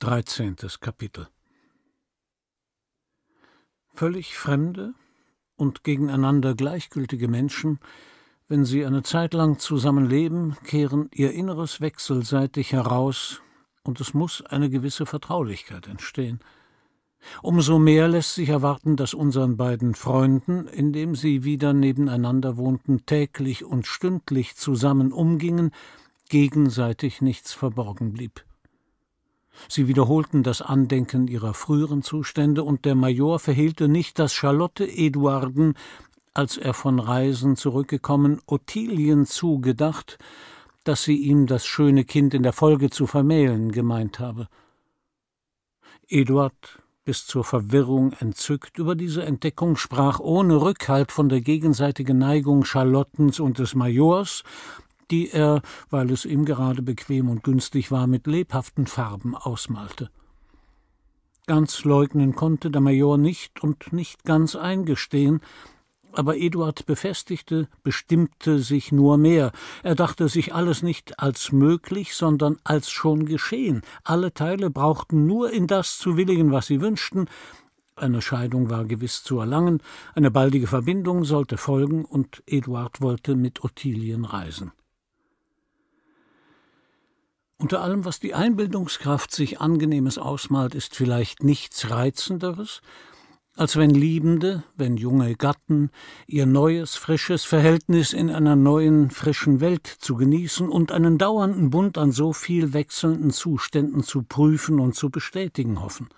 13. Kapitel Völlig fremde und gegeneinander gleichgültige Menschen, wenn sie eine Zeit lang zusammenleben, kehren ihr Inneres wechselseitig heraus, und es muss eine gewisse Vertraulichkeit entstehen. Umso mehr lässt sich erwarten, dass unseren beiden Freunden, indem sie wieder nebeneinander wohnten, täglich und stündlich zusammen umgingen, gegenseitig nichts verborgen blieb. Sie wiederholten das Andenken ihrer früheren Zustände, und der Major verhehlte nicht, dass Charlotte Eduarden, als er von Reisen zurückgekommen, Ottilien zugedacht, dass sie ihm das schöne Kind in der Folge zu vermählen gemeint habe. Eduard, bis zur Verwirrung entzückt über diese Entdeckung, sprach ohne Rückhalt von der gegenseitigen Neigung Charlottens und des Majors, die er, weil es ihm gerade bequem und günstig war, mit lebhaften Farben ausmalte. Ganz leugnen konnte der Major nicht und nicht ganz eingestehen, aber Eduard befestigte, bestimmte sich nur mehr. Er dachte sich alles nicht als möglich, sondern als schon geschehen. Alle Teile brauchten nur in das zu willigen, was sie wünschten. Eine Scheidung war gewiss zu erlangen, eine baldige Verbindung sollte folgen, und Eduard wollte mit Ottilien reisen. Unter allem, was die Einbildungskraft sich angenehmes ausmalt, ist vielleicht nichts Reizenderes, als wenn Liebende, wenn junge Gatten ihr neues, frisches Verhältnis in einer neuen, frischen Welt zu genießen und einen dauernden Bund an so viel wechselnden Zuständen zu prüfen und zu bestätigen hoffen.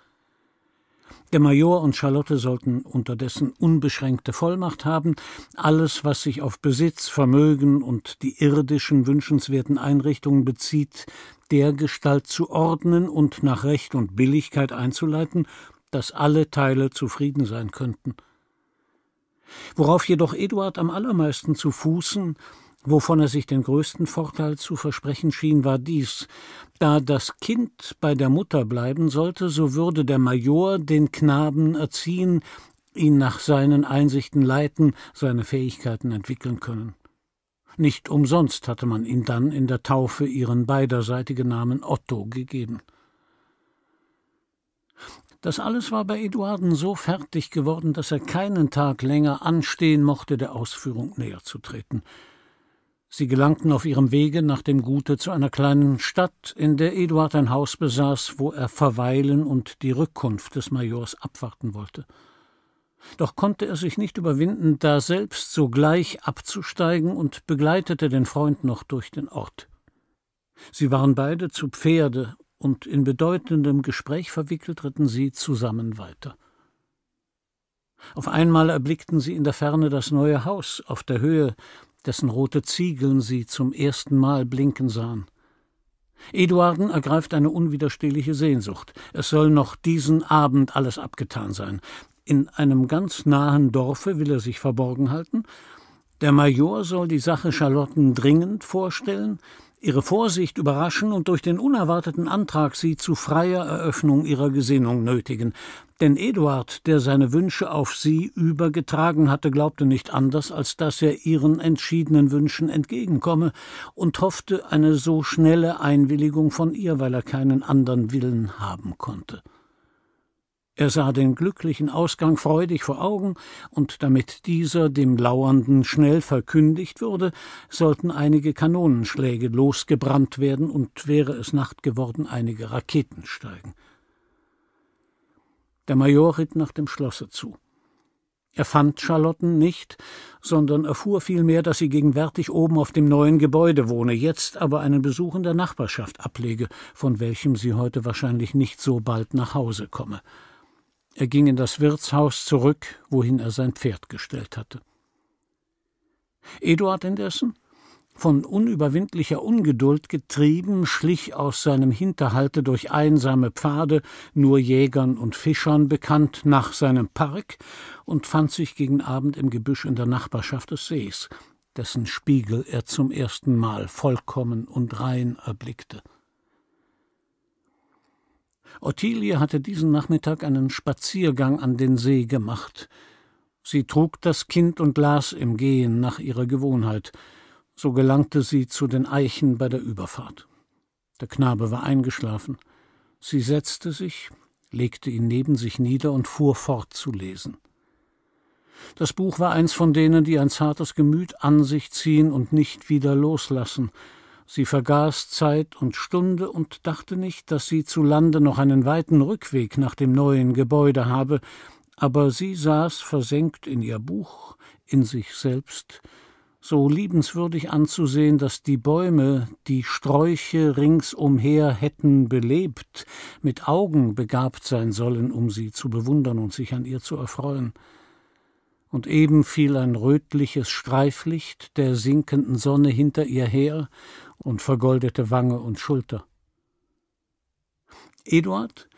Der Major und Charlotte sollten unterdessen unbeschränkte Vollmacht haben, alles, was sich auf Besitz, Vermögen und die irdischen wünschenswerten Einrichtungen bezieht, dergestalt zu ordnen und nach Recht und Billigkeit einzuleiten, dass alle Teile zufrieden sein könnten. Worauf jedoch Eduard am allermeisten zu fußen, Wovon er sich den größten Vorteil zu versprechen schien, war dies. Da das Kind bei der Mutter bleiben sollte, so würde der Major den Knaben erziehen, ihn nach seinen Einsichten leiten, seine Fähigkeiten entwickeln können. Nicht umsonst hatte man ihm dann in der Taufe ihren beiderseitigen Namen Otto gegeben. Das alles war bei Eduarden so fertig geworden, dass er keinen Tag länger anstehen mochte, der Ausführung näher zu treten. Sie gelangten auf ihrem Wege nach dem Gute zu einer kleinen Stadt, in der Eduard ein Haus besaß, wo er verweilen und die Rückkunft des Majors abwarten wollte. Doch konnte er sich nicht überwinden, daselbst sogleich abzusteigen und begleitete den Freund noch durch den Ort. Sie waren beide zu Pferde und in bedeutendem Gespräch verwickelt ritten sie zusammen weiter. Auf einmal erblickten sie in der Ferne das neue Haus auf der Höhe, dessen rote Ziegeln sie zum ersten Mal blinken sahen. Eduarden ergreift eine unwiderstehliche Sehnsucht. Es soll noch diesen Abend alles abgetan sein. In einem ganz nahen Dorfe will er sich verborgen halten. Der Major soll die Sache Charlotten dringend vorstellen, ihre Vorsicht überraschen und durch den unerwarteten Antrag sie zu freier Eröffnung ihrer Gesinnung nötigen. Denn Eduard, der seine Wünsche auf sie übergetragen hatte, glaubte nicht anders, als dass er ihren entschiedenen Wünschen entgegenkomme und hoffte eine so schnelle Einwilligung von ihr, weil er keinen anderen Willen haben konnte. Er sah den glücklichen Ausgang freudig vor Augen, und damit dieser dem Lauernden schnell verkündigt würde, sollten einige Kanonenschläge losgebrannt werden und wäre es Nacht geworden, einige Raketen steigen. Der Major ritt nach dem Schlosse zu. Er fand Charlotten nicht, sondern erfuhr vielmehr, dass sie gegenwärtig oben auf dem neuen Gebäude wohne, jetzt aber einen Besuch in der Nachbarschaft ablege, von welchem sie heute wahrscheinlich nicht so bald nach Hause komme. Er ging in das Wirtshaus zurück, wohin er sein Pferd gestellt hatte. Eduard indessen, von unüberwindlicher Ungeduld getrieben, schlich aus seinem Hinterhalte durch einsame Pfade, nur Jägern und Fischern bekannt, nach seinem Park und fand sich gegen Abend im Gebüsch in der Nachbarschaft des Sees, dessen Spiegel er zum ersten Mal vollkommen und rein erblickte. Ottilie hatte diesen Nachmittag einen Spaziergang an den See gemacht. Sie trug das Kind und las im Gehen nach ihrer Gewohnheit. So gelangte sie zu den Eichen bei der Überfahrt. Der Knabe war eingeschlafen. Sie setzte sich, legte ihn neben sich nieder und fuhr fort zu lesen. Das Buch war eins von denen, die ein zartes Gemüt an sich ziehen und nicht wieder loslassen, Sie vergaß Zeit und Stunde und dachte nicht, dass sie zu Lande noch einen weiten Rückweg nach dem neuen Gebäude habe, aber sie saß versenkt in ihr Buch, in sich selbst, so liebenswürdig anzusehen, dass die Bäume die Sträuche ringsumher hätten belebt, mit Augen begabt sein sollen, um sie zu bewundern und sich an ihr zu erfreuen. Und eben fiel ein rötliches Streiflicht der sinkenden Sonne hinter ihr her, und vergoldete Wange und Schulter. Eduard,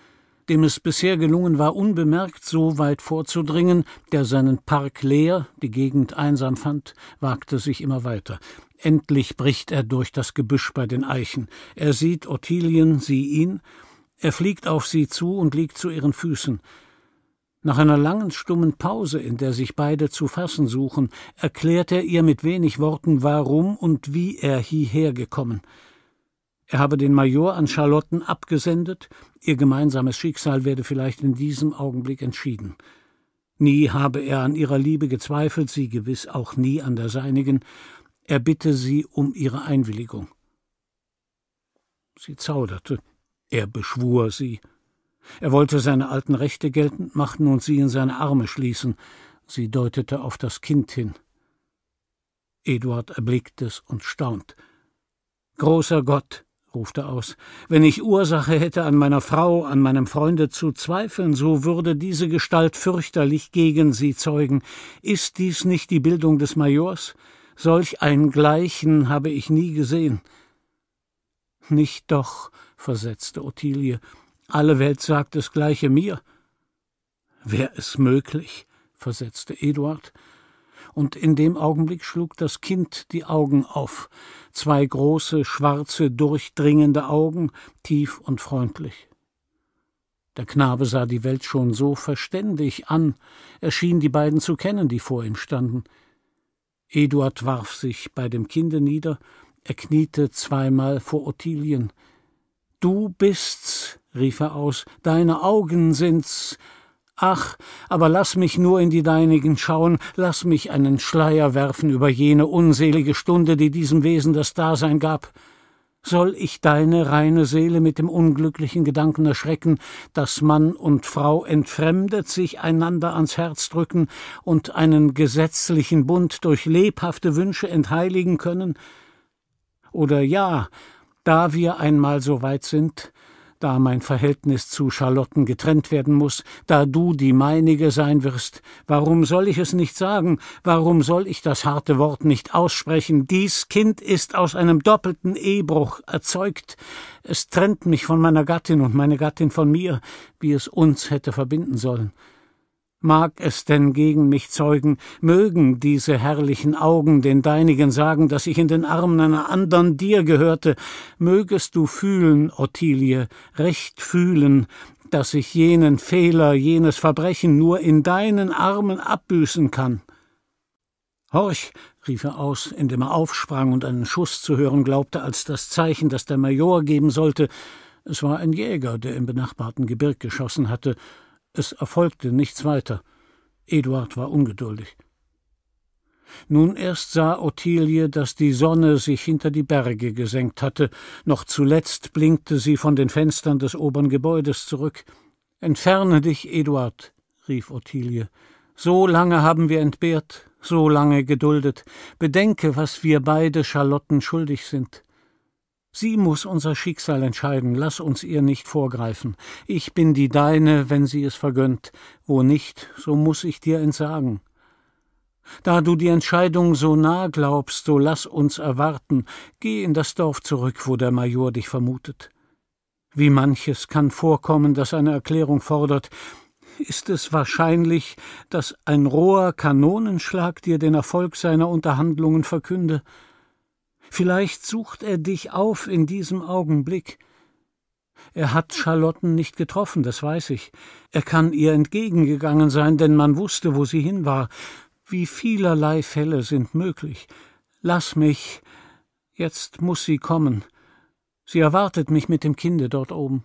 dem es bisher gelungen war, unbemerkt so weit vorzudringen, der seinen Park leer, die Gegend einsam fand, wagte sich immer weiter. Endlich bricht er durch das Gebüsch bei den Eichen. Er sieht Ottilien, sie ihn, er fliegt auf sie zu und liegt zu ihren Füßen. Nach einer langen, stummen Pause, in der sich beide zu fassen suchen, erklärt er ihr mit wenig Worten, warum und wie er hierher gekommen. Er habe den Major an Charlotten abgesendet, ihr gemeinsames Schicksal werde vielleicht in diesem Augenblick entschieden. Nie habe er an ihrer Liebe gezweifelt, sie gewiss auch nie an der seinigen, er bitte sie um ihre Einwilligung. Sie zauderte, er beschwur sie, er wollte seine alten Rechte geltend machen und sie in seine Arme schließen. Sie deutete auf das Kind hin. Eduard erblickt es und staunt. Großer Gott, ruft er aus, wenn ich Ursache hätte, an meiner Frau, an meinem Freunde zu zweifeln, so würde diese Gestalt fürchterlich gegen sie zeugen. Ist dies nicht die Bildung des Majors? Solch ein Gleichen habe ich nie gesehen. Nicht doch, versetzte Ottilie, alle Welt sagt das gleiche mir. Wär es möglich, versetzte Eduard, und in dem Augenblick schlug das Kind die Augen auf, zwei große, schwarze, durchdringende Augen, tief und freundlich. Der Knabe sah die Welt schon so verständig an, er schien die beiden zu kennen, die vor ihm standen. Eduard warf sich bei dem Kinde nieder, er kniete zweimal vor Ottilien. Du bist's, rief er aus, deine Augen sind's. Ach, aber lass mich nur in die deinigen schauen, lass mich einen Schleier werfen über jene unselige Stunde, die diesem Wesen das Dasein gab. Soll ich deine reine Seele mit dem unglücklichen Gedanken erschrecken, dass Mann und Frau entfremdet sich einander ans Herz drücken und einen gesetzlichen Bund durch lebhafte Wünsche entheiligen können? Oder ja, da wir einmal so weit sind, da mein Verhältnis zu Charlotten getrennt werden muss, da du die meinige sein wirst, warum soll ich es nicht sagen, warum soll ich das harte Wort nicht aussprechen, dies Kind ist aus einem doppelten Ehebruch erzeugt, es trennt mich von meiner Gattin und meine Gattin von mir, wie es uns hätte verbinden sollen. Mag es denn gegen mich zeugen, mögen diese herrlichen Augen den deinigen sagen, dass ich in den Armen einer andern dir gehörte, mögest du fühlen, Ottilie, recht fühlen, dass ich jenen Fehler, jenes Verbrechen nur in deinen Armen abbüßen kann. Horch, rief er aus, indem er aufsprang und einen Schuss zu hören glaubte, als das Zeichen, das der Major geben sollte. Es war ein Jäger, der im benachbarten Gebirg geschossen hatte, es erfolgte nichts weiter. Eduard war ungeduldig. Nun erst sah Ottilie, dass die Sonne sich hinter die Berge gesenkt hatte, noch zuletzt blinkte sie von den Fenstern des oberen Gebäudes zurück. Entferne dich, Eduard, rief Ottilie. So lange haben wir entbehrt, so lange geduldet. Bedenke, was wir beide Charlotten schuldig sind. Sie muss unser Schicksal entscheiden, lass uns ihr nicht vorgreifen. Ich bin die deine, wenn sie es vergönnt, wo nicht, so muß ich dir entsagen. Da du die Entscheidung so nah glaubst, so lass uns erwarten, geh in das Dorf zurück, wo der Major dich vermutet. Wie manches kann vorkommen, das eine Erklärung fordert, ist es wahrscheinlich, dass ein roher Kanonenschlag dir den Erfolg seiner Unterhandlungen verkünde, Vielleicht sucht er dich auf in diesem Augenblick. Er hat Charlotten nicht getroffen, das weiß ich. Er kann ihr entgegengegangen sein, denn man wusste, wo sie hin war. Wie vielerlei Fälle sind möglich. Lass mich. Jetzt muß sie kommen. Sie erwartet mich mit dem Kinde dort oben.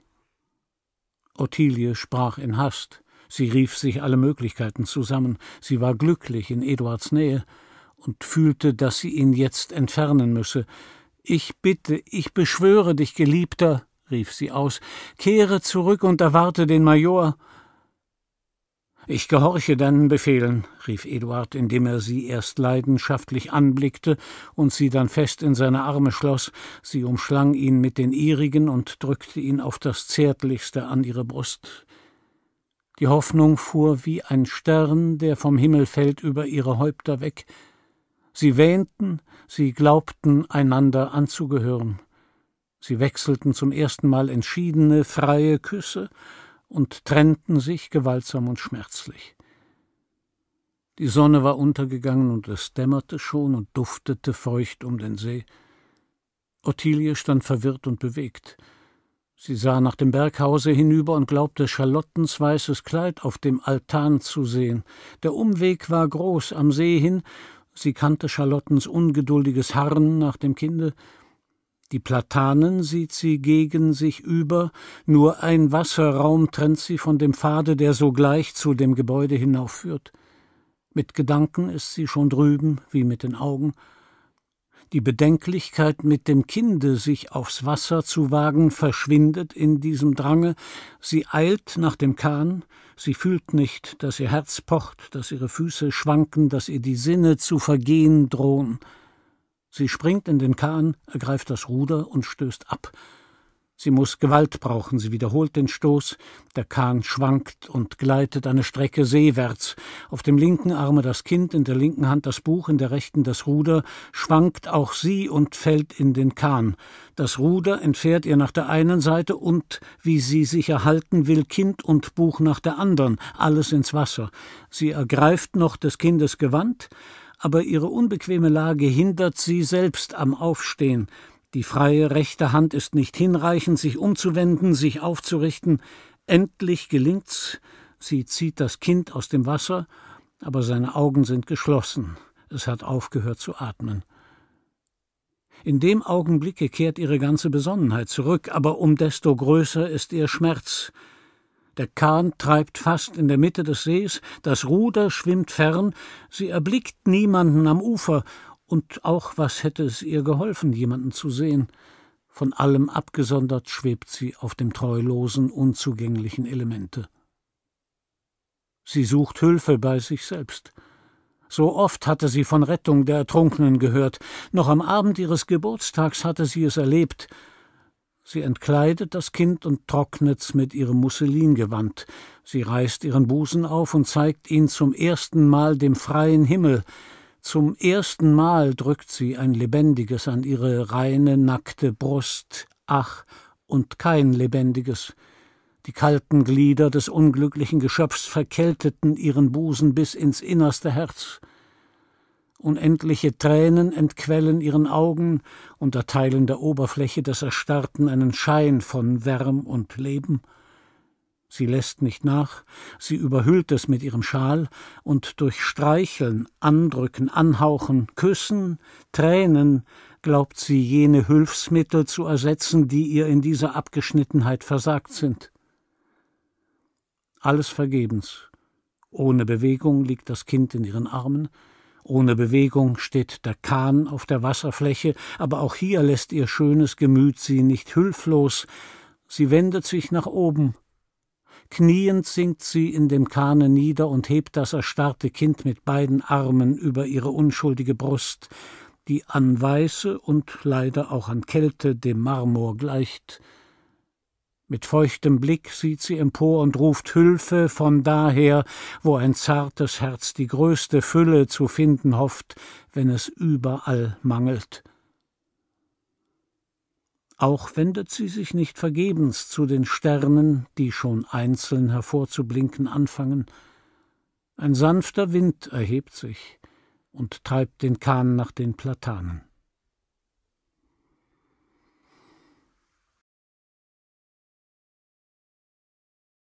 Ottilie sprach in Hast. Sie rief sich alle Möglichkeiten zusammen. Sie war glücklich in Eduards Nähe und fühlte, dass sie ihn jetzt entfernen müsse. Ich bitte, ich beschwöre dich, Geliebter, rief sie aus, kehre zurück und erwarte den Major. Ich gehorche deinen Befehlen, rief Eduard, indem er sie erst leidenschaftlich anblickte und sie dann fest in seine Arme schloss, sie umschlang ihn mit den ihrigen und drückte ihn auf das zärtlichste an ihre Brust. Die Hoffnung fuhr wie ein Stern, der vom Himmel fällt, über ihre Häupter weg, Sie wähnten, sie glaubten einander anzugehören. Sie wechselten zum ersten Mal entschiedene, freie Küsse und trennten sich gewaltsam und schmerzlich. Die Sonne war untergegangen und es dämmerte schon und duftete feucht um den See. Ottilie stand verwirrt und bewegt. Sie sah nach dem Berghause hinüber und glaubte, Charlottens weißes Kleid auf dem Altan zu sehen. Der Umweg war groß am See hin, Sie kannte Charlottens ungeduldiges Harren nach dem Kinde. Die Platanen sieht sie gegen sich über, nur ein Wasserraum trennt sie von dem Pfade, der sogleich zu dem Gebäude hinaufführt. Mit Gedanken ist sie schon drüben, wie mit den Augen, die Bedenklichkeit, mit dem Kinde sich aufs Wasser zu wagen, verschwindet in diesem Drange. Sie eilt nach dem Kahn. Sie fühlt nicht, dass ihr Herz pocht, dass ihre Füße schwanken, dass ihr die Sinne zu vergehen drohen. Sie springt in den Kahn, ergreift das Ruder und stößt ab. Sie muss Gewalt brauchen, sie wiederholt den Stoß, der Kahn schwankt und gleitet eine Strecke seewärts, auf dem linken Arme das Kind, in der linken Hand das Buch, in der rechten das Ruder, schwankt auch sie und fällt in den Kahn. Das Ruder entfährt ihr nach der einen Seite und, wie sie sich erhalten will, Kind und Buch nach der anderen, alles ins Wasser. Sie ergreift noch des Kindes Gewand, aber ihre unbequeme Lage hindert sie selbst am Aufstehen, die freie rechte Hand ist nicht hinreichend, sich umzuwenden, sich aufzurichten. Endlich gelingt's. Sie zieht das Kind aus dem Wasser, aber seine Augen sind geschlossen. Es hat aufgehört zu atmen. In dem Augenblicke kehrt ihre ganze Besonnenheit zurück, aber um desto größer ist ihr Schmerz. Der Kahn treibt fast in der Mitte des Sees, das Ruder schwimmt fern, sie erblickt niemanden am Ufer und auch was hätte es ihr geholfen, jemanden zu sehen? Von allem abgesondert schwebt sie auf dem treulosen, unzugänglichen Elemente. Sie sucht Hilfe bei sich selbst. So oft hatte sie von Rettung der Ertrunkenen gehört, noch am Abend ihres Geburtstags hatte sie es erlebt. Sie entkleidet das Kind und trocknet's mit ihrem Musselingewand, sie reißt ihren Busen auf und zeigt ihn zum ersten Mal dem freien Himmel, zum ersten Mal drückt sie ein Lebendiges an ihre reine, nackte Brust. Ach, und kein Lebendiges. Die kalten Glieder des unglücklichen Geschöpfs verkälteten ihren Busen bis ins innerste Herz. Unendliche Tränen entquellen ihren Augen, unterteilen der Oberfläche des Erstarrten einen Schein von Wärm und Leben. Sie lässt nicht nach, sie überhüllt es mit ihrem Schal, und durch Streicheln, Andrücken, Anhauchen, Küssen, Tränen glaubt sie jene Hilfsmittel zu ersetzen, die ihr in dieser Abgeschnittenheit versagt sind. Alles vergebens. Ohne Bewegung liegt das Kind in ihren Armen, ohne Bewegung steht der Kahn auf der Wasserfläche, aber auch hier lässt ihr schönes Gemüt sie nicht hülflos, sie wendet sich nach oben, Kniend sinkt sie in dem Kahne nieder und hebt das erstarrte Kind mit beiden Armen über ihre unschuldige Brust, die an Weiße und leider auch an Kälte dem Marmor gleicht. Mit feuchtem Blick sieht sie empor und ruft Hülfe von daher, wo ein zartes Herz die größte Fülle zu finden hofft, wenn es überall mangelt. Auch wendet sie sich nicht vergebens zu den Sternen, die schon einzeln hervorzublinken anfangen. Ein sanfter Wind erhebt sich und treibt den Kahn nach den Platanen.